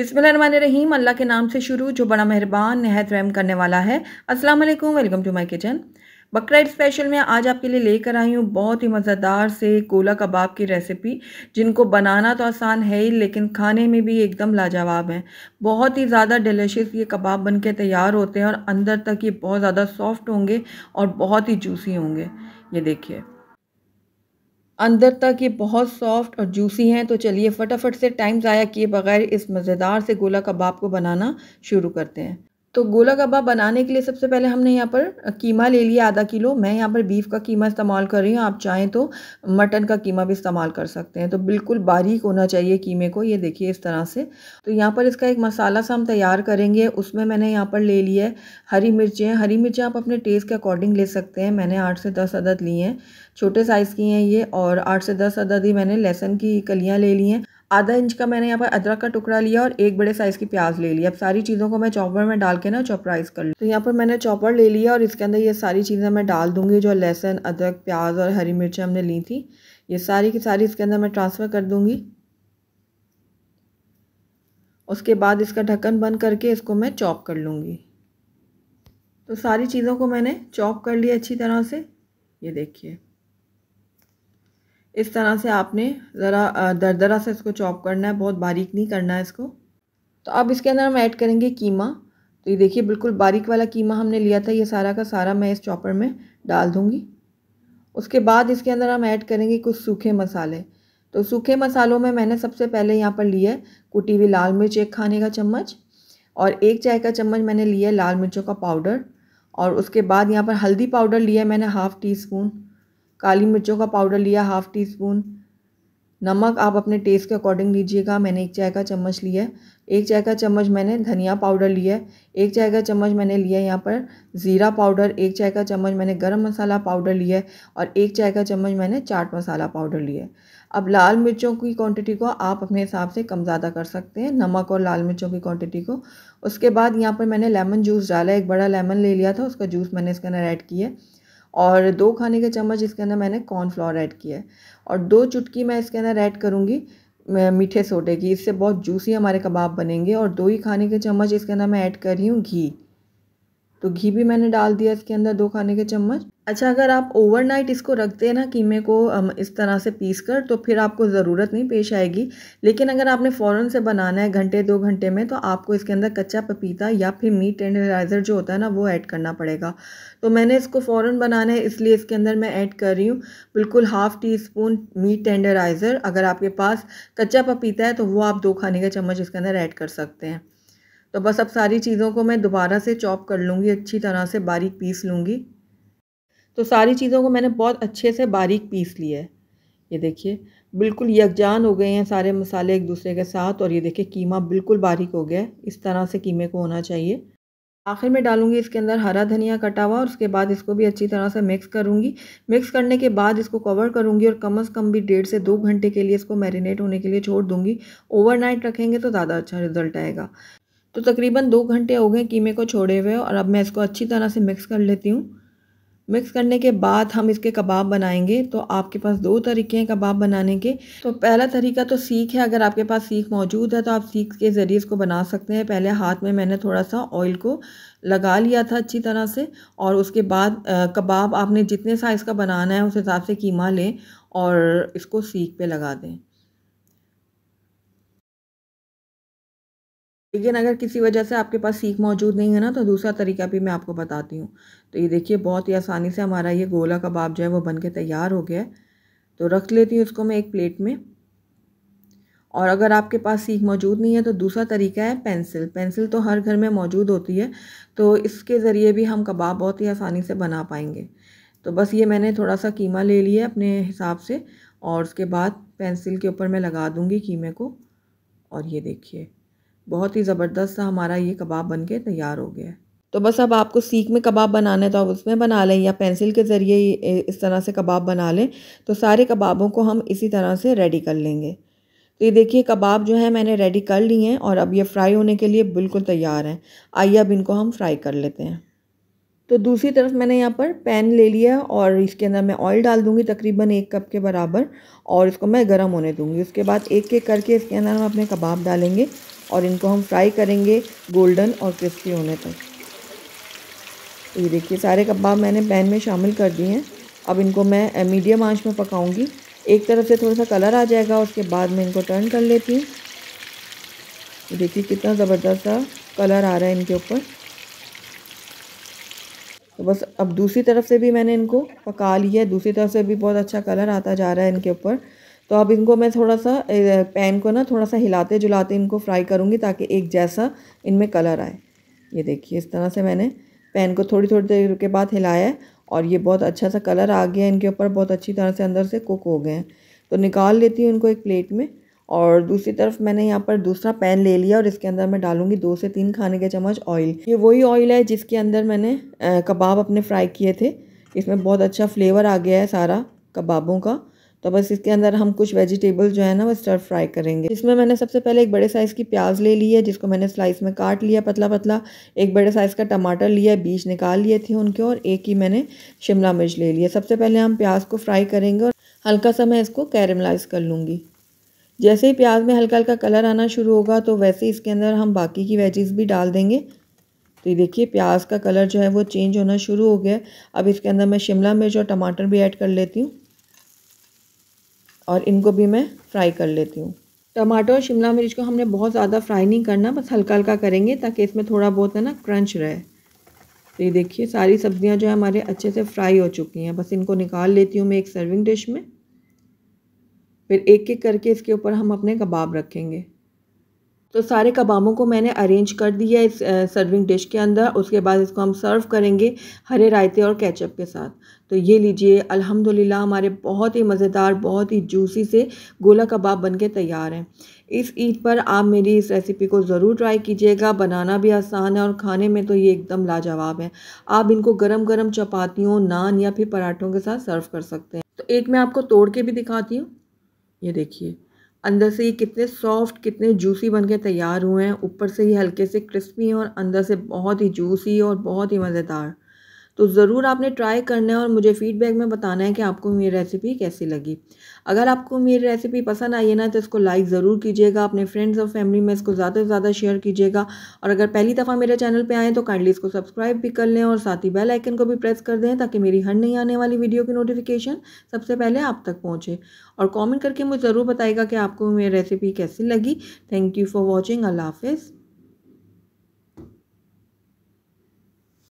बिसमीम अल्लाह के नाम से शुरू जो बड़ा मेहरबान नहायत रहम करने वाला है अस्सलाम वालेकुम वेलकम टू माय किचन बकरा स्पेशल में आज आपके लिए लेकर आई हूँ बहुत ही मज़ेदार से कोला कबाब की रेसिपी जिनको बनाना तो आसान है ही लेकिन खाने में भी एकदम लाजवाब हैं बहुत ही ज़्यादा डिलिशियस ये कबाब बन के तैयार होते हैं और अंदर तक ये बहुत ज़्यादा सॉफ्ट होंगे और बहुत ही जूसी होंगे ये देखिए अंदर तक ये बहुत सॉफ्ट और जूसी हैं तो चलिए फटाफट से टाइम ज़ाया किए बगैर इस मज़ेदार से गोला कबाब को बनाना शुरू करते हैं तो गोला कबाब बनाने के लिए सबसे पहले हमने यहाँ पर कीमा ले लिया आधा किलो मैं यहाँ पर बीफ का कीमा इस्तेमाल कर रही हूँ आप चाहें तो मटन का कीमा भी इस्तेमाल कर सकते हैं तो बिल्कुल बारीक होना चाहिए कीमे को ये देखिए इस तरह से तो यहाँ पर इसका एक मसाला सा हम तैयार करेंगे उसमें मैंने यहाँ पर ले लिया है हरी मिर्चें हरी मिर्चें आप अपने टेस्ट के अकॉर्डिंग ले सकते हैं मैंने आठ से दस अदद ली हैं छोटे साइज़ की हैं ये और आठ से दस अदद ही मैंने लहसुन की कलियाँ ले ली हैं आधा इंच का मैंने यहाँ पर अदरक का टुकड़ा लिया और एक बड़े साइज़ की प्याज ले ली अब सारी चीज़ों को मैं चॉपर में डाल के ना चॉपराइज कर लूँ तो यहाँ पर मैंने चॉपर ले लिया और इसके अंदर ये सारी चीज़ें मैं डाल दूँगी जो लहसन अदरक प्याज और हरी मिर्चें हमने ली थी ये सारी की सारी इसके अंदर मैं ट्रांसफ़र कर दूँगी उसके बाद इसका ढक्कन बंद करके इसको मैं चॉप कर लूँगी तो सारी चीज़ों को मैंने चॉप कर लिया अच्छी तरह से ये देखिए इस तरह से आपने ज़रा दरदरा से इसको चॉप करना है बहुत बारीक नहीं करना है इसको तो अब इसके अंदर हम ऐड करेंगे कीमा तो ये देखिए बिल्कुल बारीक वाला कीमा हमने लिया था ये सारा का सारा मैं इस चॉपर में डाल दूँगी उसके बाद इसके अंदर हम ऐड करेंगे कुछ सूखे मसाले तो सूखे मसालों में मैंने सबसे पहले यहाँ पर लिया है कुटी हुई लाल मिर्च एक खाने का चम्मच और एक चाय का चम्मच मैंने लिया है लाल मिर्चों का पाउडर और उसके बाद यहाँ पर हल्दी पाउडर लिया है मैंने हाफ़ टी स्पून काली मिर्चों का पाउडर लिया हाफ़ टी स्पून नमक आप अपने टेस्ट के अकॉर्डिंग लीजिएगा मैंने एक चाय का चम्मच लिया है एक चाय का चम्मच मैंने धनिया पाउडर लिया एक चाय का चम्मच मैंने लिया यहाँ पर ज़ीरा पाउडर एक चाय का चम्मच मैंने गरम मसाला पाउडर लिया और एक चाय का चम्मच मैंने चाट मसाला पाउडर लिया है अब लाल मिर्चों की क्वांटिटी को आप अपने हिसाब से कम ज़्यादा कर सकते हैं नमक और लाल मिर्चों की क्वांटिटी को उसके बाद यहाँ पर मैंने लेमन जूस डाला एक बड़ा लेमन ले लिया था उसका जूस मैंने इसके अंदर ऐड किया और दो खाने के चम्मच इसके अंदर मैंने कॉर्नफ्लोर ऐड किया है और दो चुटकी मैं इसके अंदर ऐड करूँगी मीठे सोडे की इससे बहुत जूसी हमारे कबाब बनेंगे और दो ही खाने के चम्मच इसके अंदर मैं ऐड कर रही हूँ घी तो घी भी मैंने डाल दिया इसके अंदर दो खाने के चम्मच अच्छा अगर आप ओवरनाइट इसको रखते हैं ना कीमे को इस तरह से पीस कर तो फिर आपको ज़रूरत नहीं पेश आएगी लेकिन अगर आपने फ़ौरन से बनाना है घंटे दो घंटे में तो आपको इसके अंदर कच्चा पपीता या फिर मीट टेंडराइज़र जो होता है ना वो ऐड करना पड़ेगा तो मैंने इसको फ़ौरन बनाना है इसलिए इसके अंदर मैं ऐड कर रही हूँ बिल्कुल half teaspoon meat tenderiser अगर आपके पास कच्चा पपीता है तो वो आप दो खाने का चम्मच इसके अंदर ऐड कर सकते हैं तो बस अब सारी चीज़ों को मैं दोबारा से चॉप कर लूँगी अच्छी तरह से बारीक पीस लूँगी तो सारी चीज़ों को मैंने बहुत अच्छे से बारीक पीस लिया है ये देखिए बिल्कुल यकजान हो गए हैं सारे मसाले एक दूसरे के साथ और ये देखिए कीमा बिल्कुल बारीक हो गया है इस तरह से कीमे को होना चाहिए आखिर में डालूंगी इसके अंदर हरा धनिया कटा हुआ और उसके बाद इसको भी अच्छी तरह से मिक्स करूंगी मिक्स करने के बाद इसको कवर करूंगी और कम से कम भी डेढ़ से दो घंटे के लिए इसको मैरिनेट होने के लिए छोड़ दूंगी ओवरनाइट रखेंगे तो ज़्यादा अच्छा रिजल्ट आएगा तो तकरीबन दो घंटे हो गए कीमे को छोड़े हुए और अब मैं इसको अच्छी तरह से मिक्स कर लेती हूँ मिक्स करने के बाद हम इसके कबाब बनाएंगे तो आपके पास दो तरीके हैं कबाब बनाने के तो पहला तरीका तो सीख है अगर आपके पास सीख मौजूद है तो आप सीख के ज़रिए इसको बना सकते हैं पहले हाथ में मैंने थोड़ा सा ऑयल को लगा लिया था अच्छी तरह से और उसके बाद कबाब आपने जितने साइज़ का बनाना है उस हिसाब से कीमा लें और इसको सीख पे लगा दें लेकिन अगर किसी वजह से आपके पास सीख मौजूद नहीं है ना तो दूसरा तरीका भी मैं आपको बताती हूँ तो ये देखिए बहुत ही आसानी से हमारा ये गोला कबाब जो है वो बन के तैयार हो गया है तो रख लेती हूँ इसको मैं एक प्लेट में और अगर आपके पास सीख मौजूद नहीं है तो दूसरा तरीका है पेंसिल पेंसिल तो हर घर में मौजूद होती है तो इसके ज़रिए भी हम कबाब बहुत ही आसानी से बना पाएंगे तो बस ये मैंने थोड़ा सा कीमा ले लिया अपने हिसाब से और उसके बाद पेंसिल के ऊपर मैं लगा दूँगी कीमे को और ये देखिए बहुत ही ज़बरदस्त सा हमारा ये कबाब बन के तैयार हो गया है तो बस अब आपको सीख में कबाब बनाना है तो आप उसमें बना लें या पेंसिल के ज़रिए इस तरह से कबाब बना लें तो सारे कबाबों को हम इसी तरह से रेडी कर लेंगे तो ये देखिए कबाब जो है मैंने रेडी कर लिए हैं और अब ये फ्राई होने के लिए बिल्कुल तैयार हैं आइए अब इनको हम फ्राई कर लेते हैं तो दूसरी तरफ मैंने यहाँ पर पैन ले लिया और इसके अंदर मैं ऑयल डाल दूँगी तकरीबन एक कप के बराबर और इसको मैं गर्म होने दूँगी उसके बाद एक एक करके इसके अंदर हम अपने कबाब डालेंगे और इनको हम फ्राई करेंगे गोल्डन और क्रिस्पी होने तक तो ये देखिए सारे कबाब मैंने पैन में शामिल कर दिए हैं अब इनको मैं मीडियम आंच में पकाऊंगी एक तरफ से थोड़ा सा कलर आ जाएगा उसके बाद मैं इनको टर्न कर लेती हूँ देखिए कितना ज़बरदस्त सा कलर आ रहा है इनके ऊपर तो बस अब दूसरी तरफ से भी मैंने इनको पका लिया है दूसरी तरफ से भी बहुत अच्छा कलर आता जा रहा है इनके ऊपर तो अब इनको मैं थोड़ा सा पैन को ना थोड़ा सा हिलाते जुलाते इनको फ्राई करूँगी ताकि एक जैसा इनमें कलर आए ये देखिए इस तरह से मैंने पैन को थोड़ी थोड़ी देर के बाद हिलाया है और ये बहुत अच्छा सा कलर आ गया इनके ऊपर बहुत अच्छी तरह से अंदर से कुक हो गए हैं तो निकाल लेती हूँ इनको एक प्लेट में और दूसरी तरफ मैंने यहाँ पर दूसरा पैन ले लिया और इसके अंदर मैं डालूंगी दो से तीन खाने के चम्मच ऑयल ये वही ऑयल है जिसके अंदर मैंने कबाब अपने फ्राई किए थे इसमें बहुत अच्छा फ्लेवर आ गया है सारा कबाबों का तो बस इसके अंदर हम कुछ वेजिटेबल जो है ना वो स्टर फ्राई करेंगे इसमें मैंने सबसे पहले एक बड़े साइज़ की प्याज ले ली है जिसको मैंने स्लाइस में काट लिया पतला पतला एक बड़े साइज़ का टमाटर लिया बीज निकाल लिए थे उनके और एक ही मैंने शिमला मिर्च ले लिया सबसे पहले हम प्याज को फ्राई करेंगे और हल्का सा मैं इसको कैरमलाइज कर लूँगी जैसे ही प्याज में हल्का हल्का कलर आना शुरू होगा तो वैसे ही इसके अंदर हम बाकी की वेजिज़ भी डाल देंगे तो ये देखिए प्याज का कलर जो है वो चेंज होना शुरू हो गया अब इसके अंदर मैं शिमला मिर्च और टमाटर भी ऐड कर लेती हूँ और इनको भी मैं फ्राई कर लेती हूँ टमाटर और शिमला मिर्च को हमने बहुत ज़्यादा फ्राई नहीं करना बस हल्का हल्का करेंगे ताकि इसमें थोड़ा बहुत है ना क्रंच रहे तो ये देखिए सारी सब्ज़ियाँ जो है हमारे अच्छे से फ्राई हो चुकी हैं बस इनको निकाल लेती हूँ मैं एक सर्विंग डिश में फिर एक एक करके इसके ऊपर हम अपने कबाब रखेंगे तो सारे कबाबों को मैंने अरेंज कर दिया इस सर्विंग डिश के अंदर उसके बाद इसको हम सर्व करेंगे हरे रायते और कैचअप के साथ तो ये लीजिए अल्हम्दुलिल्लाह हमारे बहुत ही मज़ेदार बहुत ही जूसी से गोला कबाब बन के तैयार हैं इस ईद पर आप मेरी इस रेसिपी को ज़रूर ट्राई कीजिएगा बनाना भी आसान है और खाने में तो ये एकदम लाजवाब है आप इनको गरम गरम चपातियों नान या फिर पराठों के साथ सर्व कर सकते हैं तो एक मैं आपको तोड़ के भी दिखाती हूँ ये देखिए अंदर से ये कितने सॉफ्ट कितने जूसी बन के तैयार हुए हैं ऊपर से ये हल्के से क्रिस्पी हैं और अंदर से बहुत ही जूसी और बहुत ही मज़ेदार तो ज़रूर आपने ट्राई करना है और मुझे फ़ीडबैक में बताना है कि आपको मेरी रेसिपी कैसी लगी अगर आपको मेरी रेसिपी पसंद आई है ना तो इसको लाइक ज़रूर कीजिएगा अपने फ्रेंड्स और फैमिली में इसको ज़्यादा से ज़्यादा शेयर कीजिएगा और अगर पहली दफ़ा मेरे चैनल पर आएँ तो काइंडली इसको सब्सक्राइब भी कर लें और साथ ही बेल आइकन को भी प्रेस कर दें ताकि मेरी हर नहीं आने वाली वीडियो की नोटिफिकेशन सबसे पहले आप तक पहुँचे और कॉमेंट करके मुझे ज़रूर बताएगा कि आपको मेरी रेसिपी कैसी लगी थैंक यू फॉर वॉचिंग अल्लाह हाफिज़